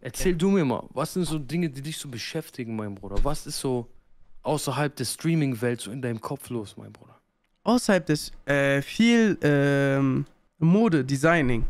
Erzähl ja. du mir mal, was sind so Dinge, die dich so beschäftigen, mein Bruder? Was ist so außerhalb der Streaming-Welt so in deinem Kopf los, mein Bruder? Außerhalb des äh, viel ähm, Mode, Designing.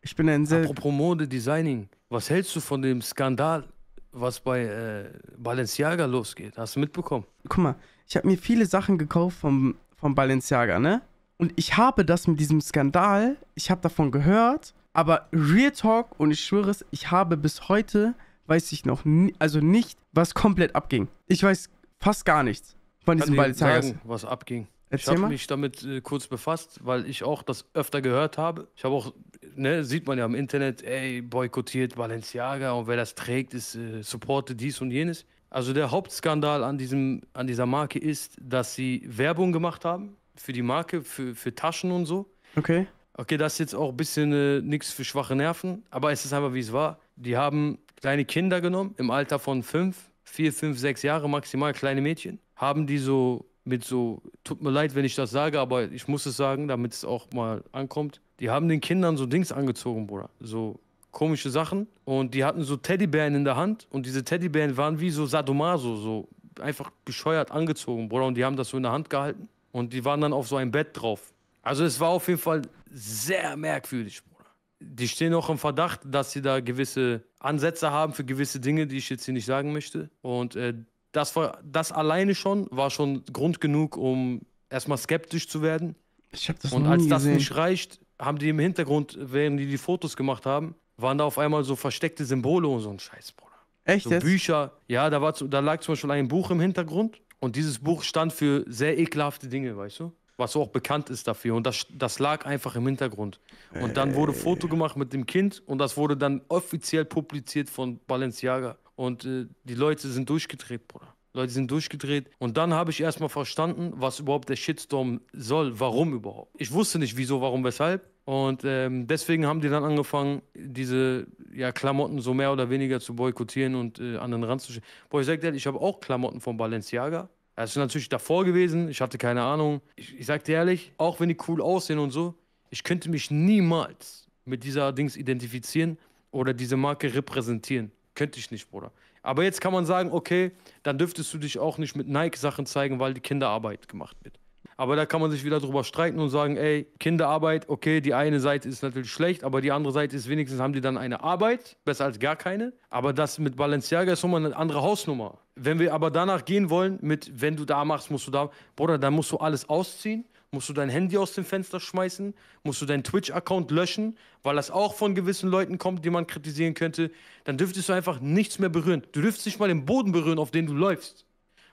Ich bin ein sehr. Apropos Mode, Designing. Was hältst du von dem Skandal, was bei äh, Balenciaga losgeht? Hast du mitbekommen? Guck mal, ich habe mir viele Sachen gekauft vom, vom Balenciaga, ne? Und ich habe das mit diesem Skandal, ich habe davon gehört aber Real Talk, und ich schwöre es, ich habe bis heute, weiß ich noch, also nicht, was komplett abging. Ich weiß fast gar nichts von diesen beiden Tagen. was abging. Erzähl ich habe mich damit äh, kurz befasst, weil ich auch das öfter gehört habe. Ich habe auch, ne, sieht man ja im Internet, ey, boykottiert Balenciaga und wer das trägt, ist äh, supporte dies und jenes. Also der Hauptskandal an, diesem, an dieser Marke ist, dass sie Werbung gemacht haben für die Marke, für, für Taschen und so. Okay. Okay, das ist jetzt auch ein bisschen äh, nichts für schwache Nerven, aber es ist einfach wie es war. Die haben kleine Kinder genommen im Alter von fünf, vier, fünf, sechs Jahre maximal, kleine Mädchen, haben die so mit so, tut mir leid, wenn ich das sage, aber ich muss es sagen, damit es auch mal ankommt. Die haben den Kindern so Dings angezogen, Bruder. So komische Sachen. Und die hatten so Teddybären in der Hand. Und diese Teddybären waren wie so Sadomaso, so einfach bescheuert angezogen, Bruder. Und die haben das so in der Hand gehalten. Und die waren dann auf so einem Bett drauf. Also es war auf jeden Fall sehr merkwürdig, Bruder. Die stehen auch im Verdacht, dass sie da gewisse Ansätze haben für gewisse Dinge, die ich jetzt hier nicht sagen möchte. Und äh, das, war, das alleine schon war schon Grund genug, um erstmal skeptisch zu werden. Ich hab das Und als das gesehen. nicht reicht, haben die im Hintergrund, während die die Fotos gemacht haben, waren da auf einmal so versteckte Symbole und so ein Scheiß, Bruder. Echt? So Bücher. Ja, da, war, da lag zum Beispiel ein Buch im Hintergrund. Und dieses Buch stand für sehr ekelhafte Dinge, weißt du? was auch bekannt ist dafür. Und das, das lag einfach im Hintergrund. Und dann wurde Foto gemacht mit dem Kind und das wurde dann offiziell publiziert von Balenciaga. Und äh, die Leute sind durchgedreht, Bruder. Leute sind durchgedreht. Und dann habe ich erstmal verstanden, was überhaupt der Shitstorm soll, warum überhaupt. Ich wusste nicht, wieso, warum, weshalb. Und ähm, deswegen haben die dann angefangen, diese ja, Klamotten so mehr oder weniger zu boykottieren und äh, an den Rand zu schicken. Boah, ich sag dir, ich habe auch Klamotten von Balenciaga. Das ist natürlich davor gewesen, ich hatte keine Ahnung. Ich, ich sag dir ehrlich, auch wenn die cool aussehen und so, ich könnte mich niemals mit dieser Dings identifizieren oder diese Marke repräsentieren. Könnte ich nicht, Bruder. Aber jetzt kann man sagen, okay, dann dürftest du dich auch nicht mit Nike-Sachen zeigen, weil die Kinderarbeit gemacht wird. Aber da kann man sich wieder drüber streiten und sagen, ey, Kinderarbeit, okay, die eine Seite ist natürlich schlecht, aber die andere Seite ist wenigstens haben die dann eine Arbeit, besser als gar keine. Aber das mit Balenciaga ist nochmal eine andere Hausnummer. Wenn wir aber danach gehen wollen, mit wenn du da machst, musst du da, Bruder, dann musst du alles ausziehen, musst du dein Handy aus dem Fenster schmeißen, musst du deinen Twitch-Account löschen, weil das auch von gewissen Leuten kommt, die man kritisieren könnte, dann dürftest du einfach nichts mehr berühren. Du dürftest nicht mal den Boden berühren, auf den du läufst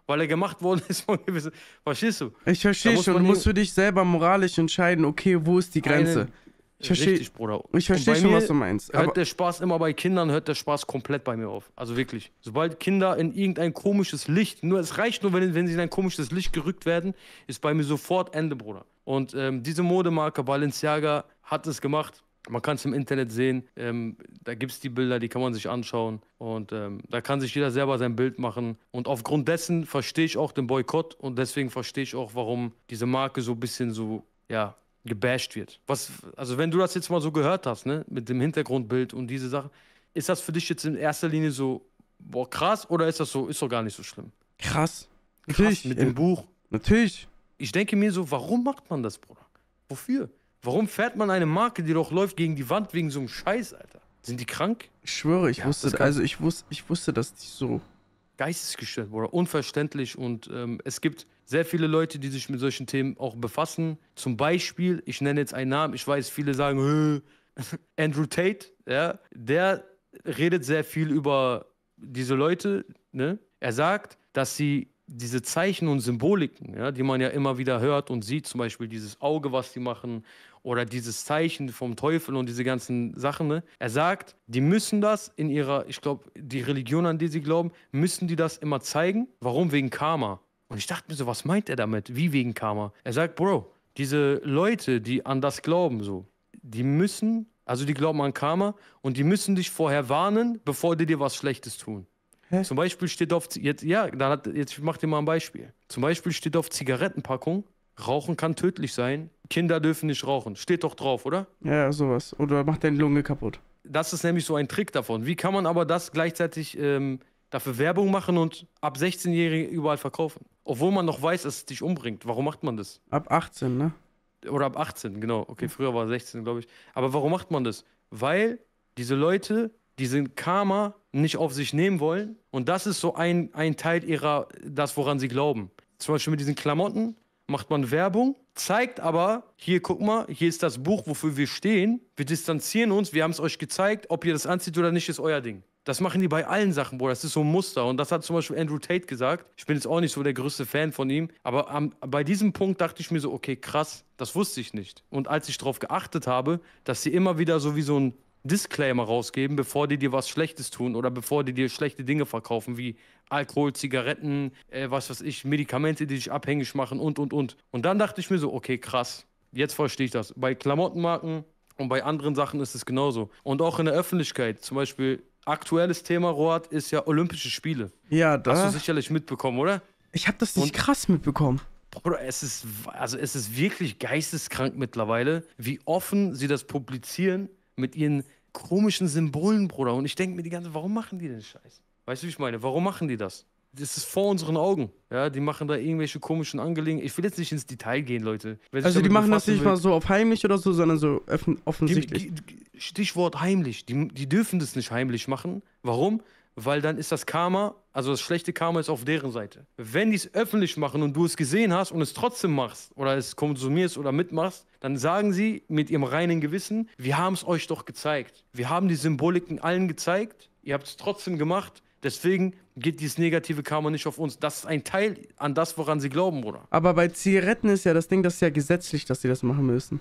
weil er gemacht worden ist von gewissen. Verstehst du? Ich verstehe schon. Du musst für dich selber moralisch entscheiden, okay, wo ist die Grenze? ich verstehe, richtig, Bruder. Ich verstehe schon, was du meinst. Hört der Spaß immer bei Kindern, hört der Spaß komplett bei mir auf. Also wirklich. Sobald Kinder in irgendein komisches Licht, nur es reicht nur, wenn, wenn sie in ein komisches Licht gerückt werden, ist bei mir sofort Ende, Bruder. Und ähm, diese Modemarke Balenciaga hat es gemacht. Man kann es im Internet sehen. Ähm, da gibt es die Bilder, die kann man sich anschauen. Und ähm, da kann sich jeder selber sein Bild machen. Und aufgrund dessen verstehe ich auch den Boykott und deswegen verstehe ich auch, warum diese Marke so ein bisschen so, ja, gebasht wird. Was, also wenn du das jetzt mal so gehört hast, ne, mit dem Hintergrundbild und diese Sachen, ist das für dich jetzt in erster Linie so, boah, krass oder ist das so, ist doch gar nicht so schlimm? Krass. Natürlich. Krass, mit dem Buch. Natürlich. Ich denke mir so, warum macht man das, Bruder? Wofür? Warum fährt man eine Marke, die doch läuft gegen die Wand wegen so einem Scheiß, Alter? Sind die krank? Ich schwöre, ich ja, wusste, also ich wusste, ich wusste das nicht so. geistesgestört oder unverständlich und ähm, es gibt sehr viele Leute, die sich mit solchen Themen auch befassen. Zum Beispiel, ich nenne jetzt einen Namen, ich weiß, viele sagen, Andrew Tate, ja, der redet sehr viel über diese Leute, ne? Er sagt, dass sie diese Zeichen und Symboliken, ja, die man ja immer wieder hört und sieht, zum Beispiel dieses Auge, was die machen, oder dieses Zeichen vom Teufel und diese ganzen Sachen. Ne? Er sagt, die müssen das in ihrer, ich glaube, die Religion, an die sie glauben, müssen die das immer zeigen. Warum? Wegen Karma. Und ich dachte mir so, was meint er damit? Wie wegen Karma? Er sagt, Bro, diese Leute, die an das glauben, so, die müssen, also die glauben an Karma und die müssen dich vorher warnen, bevor die dir was Schlechtes tun. Hä? Zum Beispiel steht auf, jetzt, ja, dann hat, jetzt mach dir mal ein Beispiel. Zum Beispiel steht auf Zigarettenpackung, Rauchen kann tödlich sein, Kinder dürfen nicht rauchen. Steht doch drauf, oder? Ja, sowas. Oder macht deine Lunge kaputt. Das ist nämlich so ein Trick davon. Wie kann man aber das gleichzeitig ähm, dafür Werbung machen und ab 16-Jährigen überall verkaufen? Obwohl man noch weiß, dass es dich umbringt. Warum macht man das? Ab 18, ne? Oder ab 18, genau. Okay, früher war 16, glaube ich. Aber warum macht man das? Weil diese Leute diesen Karma nicht auf sich nehmen wollen. Und das ist so ein, ein Teil ihrer, das, woran sie glauben. Zum Beispiel mit diesen Klamotten macht man Werbung, zeigt aber, hier, guck mal, hier ist das Buch, wofür wir stehen. Wir distanzieren uns, wir haben es euch gezeigt. Ob ihr das anzieht oder nicht, ist euer Ding. Das machen die bei allen Sachen, Bro. Das ist so ein Muster. Und das hat zum Beispiel Andrew Tate gesagt. Ich bin jetzt auch nicht so der größte Fan von ihm. Aber am, bei diesem Punkt dachte ich mir so, okay, krass, das wusste ich nicht. Und als ich darauf geachtet habe, dass sie immer wieder so wie so ein Disclaimer rausgeben, bevor die dir was Schlechtes tun oder bevor die dir schlechte Dinge verkaufen, wie Alkohol, Zigaretten, äh, was weiß ich, Medikamente, die dich abhängig machen und, und, und. Und dann dachte ich mir so, okay, krass, jetzt verstehe ich das. Bei Klamottenmarken und bei anderen Sachen ist es genauso. Und auch in der Öffentlichkeit, zum Beispiel aktuelles Thema, Roat, ist ja Olympische Spiele. Ja, das. Hast du sicherlich mitbekommen, oder? Ich habe das nicht und krass mitbekommen. Bruder, es ist, also es ist wirklich geisteskrank mittlerweile, wie offen sie das publizieren mit ihren komischen Symbolen, Bruder. Und ich denke mir die ganze, Zeit, warum machen die den Scheiß? Weißt du, wie ich meine? Warum machen die das? Das ist vor unseren Augen. Ja, die machen da irgendwelche komischen Angelegenheiten. Ich will jetzt nicht ins Detail gehen, Leute. also die machen das nicht will, mal so auf heimlich oder so, sondern so offensichtlich. Stichwort heimlich. Die, die dürfen das nicht heimlich machen. Warum? weil dann ist das Karma, also das schlechte Karma ist auf deren Seite. Wenn die es öffentlich machen und du es gesehen hast und es trotzdem machst oder es konsumierst oder mitmachst, dann sagen sie mit ihrem reinen Gewissen, wir haben es euch doch gezeigt. Wir haben die Symboliken allen gezeigt, ihr habt es trotzdem gemacht, Deswegen geht dieses negative Karma nicht auf uns. Das ist ein Teil an das, woran sie glauben, Bruder. Aber bei Zigaretten ist ja das Ding, das ist ja gesetzlich, dass sie das machen müssen.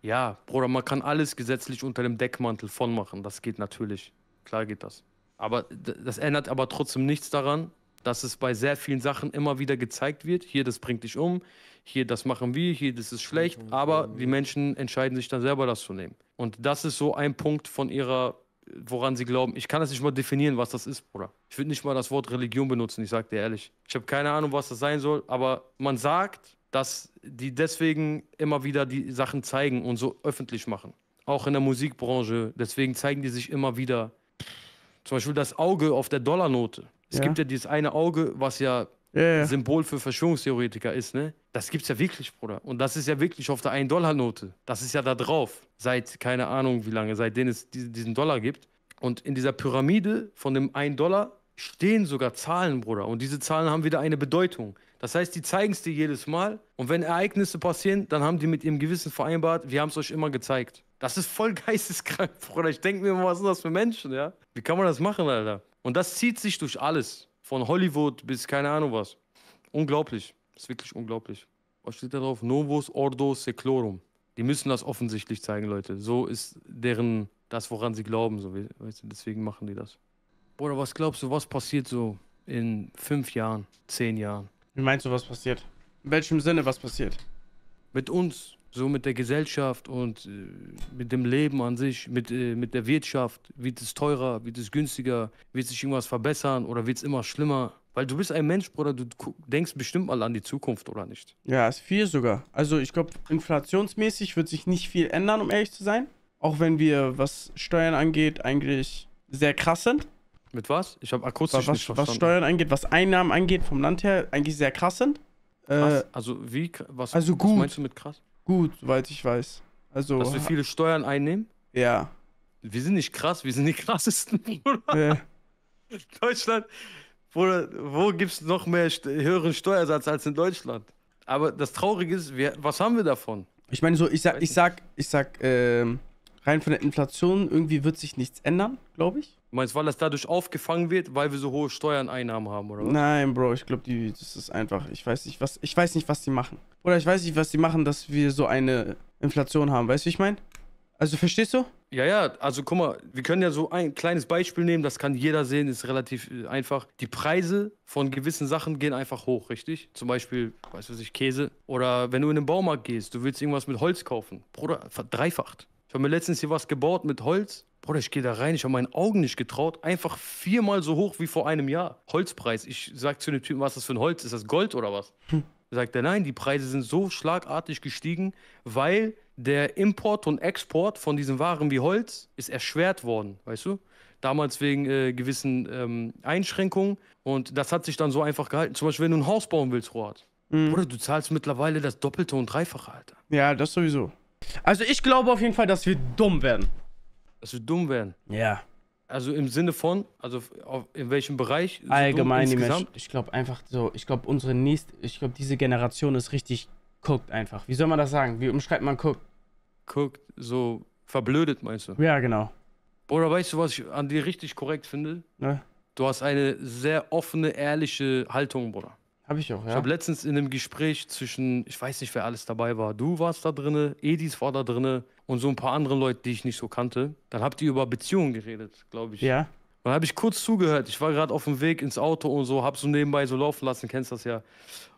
Ja, Bruder, man kann alles gesetzlich unter dem Deckmantel von machen. Das geht natürlich. Klar geht das. Aber das ändert aber trotzdem nichts daran, dass es bei sehr vielen Sachen immer wieder gezeigt wird, hier das bringt dich um, hier das machen wir, hier das ist schlecht, mhm. aber die Menschen entscheiden sich dann selber das zu nehmen. Und das ist so ein Punkt von ihrer, woran sie glauben. Ich kann das nicht mal definieren, was das ist, Bruder. Ich würde nicht mal das Wort Religion benutzen, ich sage dir ehrlich. Ich habe keine Ahnung, was das sein soll, aber man sagt, dass die deswegen immer wieder die Sachen zeigen und so öffentlich machen. Auch in der Musikbranche, deswegen zeigen die sich immer wieder zum Beispiel das Auge auf der Dollarnote. Es ja. gibt ja dieses eine Auge, was ja, ja Symbol für Verschwörungstheoretiker ist, ne? Das gibt's ja wirklich, Bruder. Und das ist ja wirklich auf der 1-Dollar-Note. Das ist ja da drauf. Seit keine Ahnung wie lange, seitdem es diesen Dollar gibt. Und in dieser Pyramide von dem 1 Dollar stehen sogar Zahlen, Bruder. Und diese Zahlen haben wieder eine Bedeutung. Das heißt, die zeigen es dir jedes Mal. Und wenn Ereignisse passieren, dann haben die mit ihrem Gewissen vereinbart, wir haben es euch immer gezeigt. Das ist voll geisteskrank, Bruder. Ich denke mir immer, was sind das für Menschen, ja? Wie kann man das machen, Alter? Und das zieht sich durch alles. Von Hollywood bis keine Ahnung was. Unglaublich. ist wirklich unglaublich. Was steht da drauf? Novus Ordo Seclorum. Die müssen das offensichtlich zeigen, Leute. So ist deren, das, woran sie glauben. So, weißt du, deswegen machen die das. Oder was glaubst du, was passiert so in fünf Jahren, zehn Jahren? Wie meinst du, was passiert? In welchem Sinne, was passiert? Mit uns, so mit der Gesellschaft und äh, mit dem Leben an sich, mit, äh, mit der Wirtschaft. Wird es teurer, wird es günstiger, wird sich irgendwas verbessern oder wird es immer schlimmer? Weil du bist ein Mensch, Bruder, du denkst bestimmt mal an die Zukunft, oder nicht? Ja, ist viel sogar. Also ich glaube, inflationsmäßig wird sich nicht viel ändern, um ehrlich zu sein. Auch wenn wir, was Steuern angeht, eigentlich sehr krass sind. Mit was? Ich habe akustisch was, was, nicht verstanden. Was Steuern angeht, was Einnahmen angeht vom Land her, eigentlich sehr krass sind. Krass. Äh, also wie? Was, also gut. was meinst du mit krass? gut, soweit ich weiß. Also. Dass wir viele Steuern einnehmen? Ja. Wir sind nicht krass, wir sind die krassesten, Bruder. Ja. Deutschland, Bruder, wo gibt es noch mehr höheren Steuersatz als in Deutschland? Aber das Traurige ist, wir, was haben wir davon? Ich meine, so, ich sag, ich sag, ich sag, äh, rein von der Inflation irgendwie wird sich nichts ändern, glaube ich. Du meinst, weil das dadurch aufgefangen wird, weil wir so hohe Steuereinnahmen haben, oder was? Nein, Bro, ich glaube, das ist einfach. Ich weiß nicht, was, ich weiß nicht, was die machen. Oder ich weiß nicht, was die machen, dass wir so eine Inflation haben. Weißt du, wie ich meine? Also verstehst du? Ja, ja, also guck mal, wir können ja so ein kleines Beispiel nehmen, das kann jeder sehen, ist relativ äh, einfach. Die Preise von gewissen Sachen gehen einfach hoch, richtig? Zum Beispiel, weiß was ich, Käse. Oder wenn du in den Baumarkt gehst, du willst irgendwas mit Holz kaufen. Bruder, verdreifacht. Ich habe mir letztens hier was gebaut mit Holz. Bruder, ich gehe da rein, ich habe meinen Augen nicht getraut. Einfach viermal so hoch wie vor einem Jahr. Holzpreis. Ich sag zu dem Typen, was ist das für ein Holz? Ist das Gold oder was? Hm. Sagt er, nein, die Preise sind so schlagartig gestiegen, weil der Import und Export von diesen Waren wie Holz ist erschwert worden, weißt du? Damals wegen äh, gewissen ähm, Einschränkungen und das hat sich dann so einfach gehalten. Zum Beispiel, wenn du ein Haus bauen willst, Rohat. Mhm. Oder du zahlst mittlerweile das Doppelte und Dreifache, Alter. Ja, das sowieso. Also ich glaube auf jeden Fall, dass wir dumm werden. Dass wir dumm werden? Ja. Also im Sinne von, also auf, in welchem Bereich? Allgemein die Menschen. Ich glaube einfach so, ich glaube unsere nächste, ich glaube diese Generation ist richtig guckt einfach. Wie soll man das sagen? Wie umschreibt man guckt? Guckt, so verblödet meinst du? Ja, genau. Oder weißt du, was ich an dir richtig korrekt finde? Ne? Du hast eine sehr offene, ehrliche Haltung, Bruder. Habe ich auch, ja. Ich habe letztens in einem Gespräch zwischen, ich weiß nicht, wer alles dabei war. Du warst da drin, Edis war da drin und so ein paar andere Leute, die ich nicht so kannte. Dann habt ihr über Beziehungen geredet, glaube ich. Ja. Dann habe ich kurz zugehört. Ich war gerade auf dem Weg ins Auto und so, habe so nebenbei so laufen lassen, kennst das ja.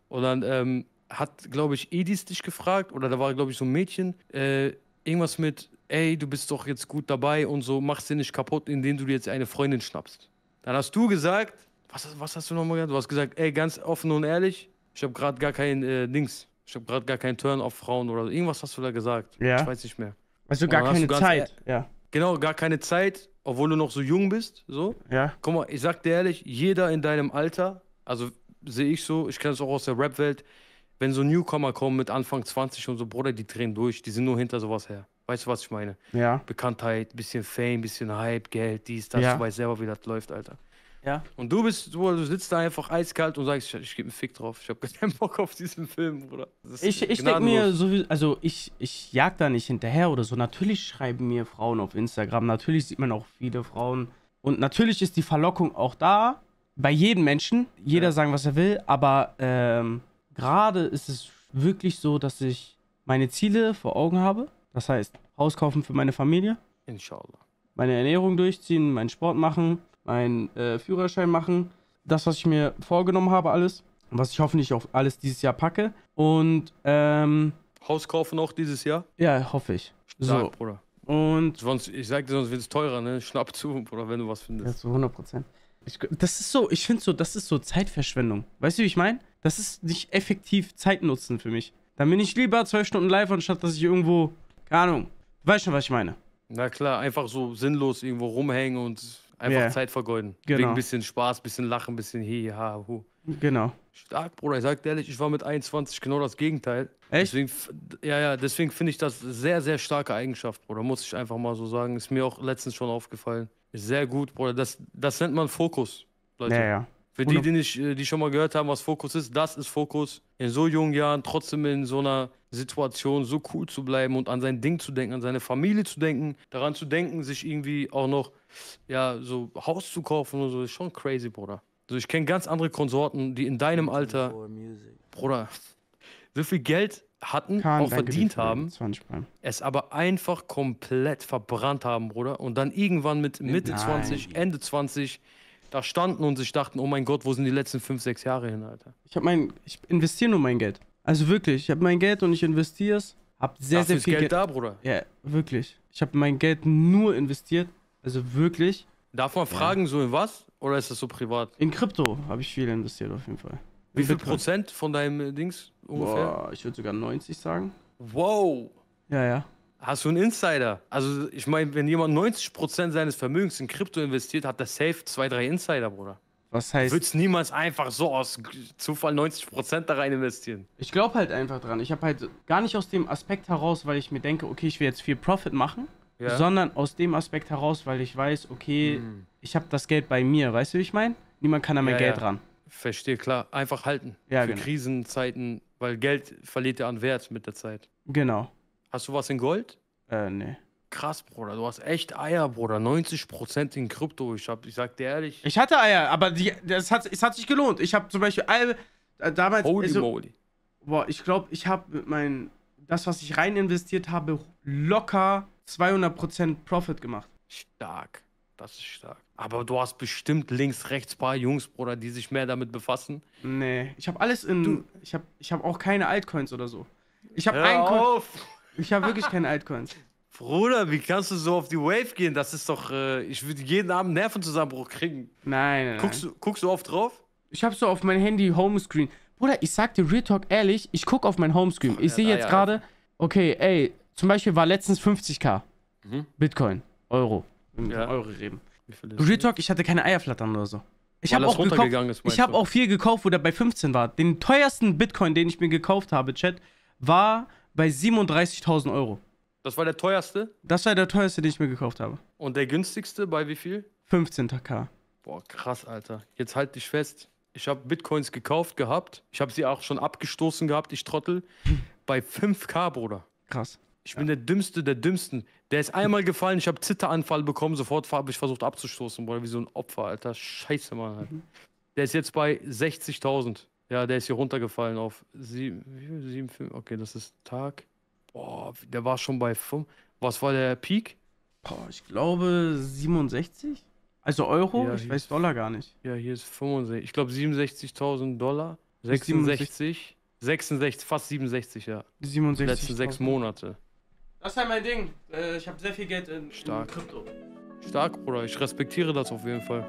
Und dann ähm, hat, glaube ich, Edis dich gefragt, oder da war, glaube ich, so ein Mädchen, äh, irgendwas mit, ey, du bist doch jetzt gut dabei und so, machst dir nicht kaputt, indem du dir jetzt eine Freundin schnappst. Dann hast du gesagt, was, was hast du nochmal gesagt? Du hast gesagt, ey, ganz offen und ehrlich, ich habe gerade gar kein äh, Dings. Ich habe gerade gar keinen Turn auf Frauen oder so. irgendwas hast du da gesagt. Ja. Ich weiß nicht mehr. Also gar keine Zeit. ja. Genau, gar keine Zeit, obwohl du noch so jung bist. So. Ja. Guck mal, ich sag dir ehrlich, jeder in deinem Alter, also sehe ich so, ich kenne es auch aus der Rap-Welt, wenn so Newcomer kommen mit Anfang 20 und so, Bruder, die drehen durch, die sind nur hinter sowas her. Weißt du, was ich meine? Ja. Bekanntheit, bisschen Fame, bisschen Hype, Geld, dies, das. Ja. Du weißt selber, wie das läuft, Alter. Ja. Und du bist, du, du sitzt da einfach eiskalt und sagst, ich, ich gebe einen Fick drauf. Ich habe keinen Bock auf diesen Film, Bruder. Ich, ich denke mir, sowieso, also ich, ich jag da nicht hinterher oder so. Natürlich schreiben mir Frauen auf Instagram, natürlich sieht man auch viele Frauen. Und natürlich ist die Verlockung auch da. Bei jedem Menschen, jeder ja. sagen, was er will, aber ähm, gerade ist es wirklich so, dass ich meine Ziele vor Augen habe. Das heißt, Haus kaufen für meine Familie. Inshallah. Meine Ernährung durchziehen, meinen Sport machen meinen äh, Führerschein machen. Das, was ich mir vorgenommen habe, alles. Was ich hoffentlich auch alles dieses Jahr packe. Und ähm, Haus kaufen auch dieses Jahr? Ja, hoffe ich. Stark, so. Bruder. Und sonst, ich sag dir, sonst wird es teurer, ne? Schnapp zu, Bruder, wenn du was findest. Ja, zu 100 Prozent. das ist so, ich finde so, das ist so Zeitverschwendung. Weißt du, wie ich meine? Das ist nicht effektiv Zeitnutzen für mich. Dann bin ich lieber zwölf Stunden live, anstatt dass ich irgendwo, keine Ahnung, weißt schon, was ich meine. Na klar, einfach so sinnlos irgendwo rumhängen und Einfach yeah. Zeit vergeuden. Genau. Wegen ein bisschen Spaß, ein bisschen Lachen, ein bisschen hi, ha, hu. Genau. Stark, Bruder. Ich sag dir ehrlich, ich war mit 21 genau das Gegenteil. Echt? Deswegen, ja, ja, deswegen finde ich das sehr, sehr starke Eigenschaft, Bruder. Muss ich einfach mal so sagen. Ist mir auch letztens schon aufgefallen. Ist sehr gut, Bruder. Das, das nennt man Fokus, Leute. Ja, ja. Für die, die, nicht, äh, die schon mal gehört haben, was Fokus ist, das ist Fokus. In so jungen Jahren trotzdem in so einer Situation so cool zu bleiben und an sein Ding zu denken, an seine Familie zu denken, daran zu denken, sich irgendwie auch noch ja, so Haus zu kaufen und so, ist schon crazy, Bruder. Also ich kenne ganz andere Konsorten, die in deinem Alter, Bruder, so viel Geld hatten, Kann, auch verdient haben, es aber einfach komplett verbrannt haben, Bruder. Und dann irgendwann mit Mitte Nein. 20, Ende 20 da standen und sich dachten, oh mein Gott, wo sind die letzten fünf, sechs Jahre hin, Alter? Ich habe mein, ich investiere nur mein Geld. Also wirklich, ich habe mein Geld und ich investiere es. Hab sehr, Dafür sehr viel Geld, Geld da, Bruder. Ja, wirklich. Ich habe mein Geld nur investiert. Also wirklich. Darf man fragen, ja. so in was? Oder ist das so privat? In Krypto habe ich viel investiert, auf jeden Fall. Wie, Wie viel Prozent von deinem Dings ungefähr? Boah, ich würde sogar 90 sagen. Wow. Ja, ja hast du einen Insider. Also ich meine, wenn jemand 90% seines Vermögens in Krypto investiert, hat der safe zwei, drei Insider, Bruder. Was heißt? Du würdest niemals einfach so aus Zufall 90% da rein investieren. Ich glaube halt einfach dran. Ich habe halt gar nicht aus dem Aspekt heraus, weil ich mir denke, okay, ich will jetzt viel Profit machen, ja. sondern aus dem Aspekt heraus, weil ich weiß, okay, hm. ich habe das Geld bei mir, weißt du, wie ich meine? Niemand kann da mehr ja, Geld ja. ran. Verstehe, klar. Einfach halten. Ja, Für genau. Krisenzeiten, weil Geld verliert ja an Wert mit der Zeit. Genau. Hast du was in Gold? Äh, nee. Krass, Bruder. Du hast echt Eier, Bruder. 90% in Krypto. Ich, hab, ich sag dir ehrlich. Ich hatte Eier, aber die, das hat, es hat sich gelohnt. Ich habe zum Beispiel all, äh, damals. Holy also, moly. Boah, ich glaube, ich habe mit meinem, Das, was ich rein investiert habe, locker 200% Profit gemacht. Stark. Das ist stark. Aber du hast bestimmt links, rechts paar Jungs, Bruder, die sich mehr damit befassen. Nee, ich habe alles in. Du. Ich habe ich hab auch keine Altcoins oder so. Ich habe einen. Auf. Ich habe wirklich keine Altcoins. Bruder, wie kannst du so auf die Wave gehen? Das ist doch. Äh, ich würde jeden Abend Nervenzusammenbruch kriegen. Nein, nein. Guckst, Du, guckst du oft drauf? Ich habe so auf mein Handy Homescreen. Bruder, ich sag dir Real Talk ehrlich, ich guck auf mein Homescreen. Ich ja, sehe jetzt ja, gerade, okay, ey, zum Beispiel war letztens 50k. Mhm. Bitcoin, Euro. Ja. Euro reden. Real Talk, ich hatte keine Eierflattern oder so. Ich habe auch, ich hab auch viel gekauft, wo der bei 15 war. Den teuersten Bitcoin, den ich mir gekauft habe, Chat, war bei 37.000 Euro. Das war der teuerste? Das war der teuerste, den ich mir gekauft habe. Und der günstigste bei wie viel? 15k. Boah, krass, Alter. Jetzt halt dich fest. Ich habe Bitcoins gekauft gehabt. Ich habe sie auch schon abgestoßen gehabt, ich Trottel. bei 5k, Bruder. Krass. Ich ja. bin der Dümmste der Dümmsten. Der ist einmal gefallen, ich habe Zitteranfall bekommen, sofort habe ich versucht abzustoßen, Bruder, wie so ein Opfer, Alter. Scheiße, Mann. Alter. Mhm. Der ist jetzt bei 60.000. Ja, der ist hier runtergefallen auf 7, 7 5, okay, das ist Tag. Boah, der war schon bei 5. Was war der Peak? Boah, ich glaube 67? Also Euro? Ja, ich weiß Dollar gar nicht. Ja, hier ist 65. Ich glaube 67.000 Dollar. 66. 66, fast 67, ja. 67. Die letzten sechs Monate. Das ist halt mein Ding. Äh, ich habe sehr viel Geld in, Stark. in Krypto. Stark, Bruder. Ich respektiere das auf jeden Fall.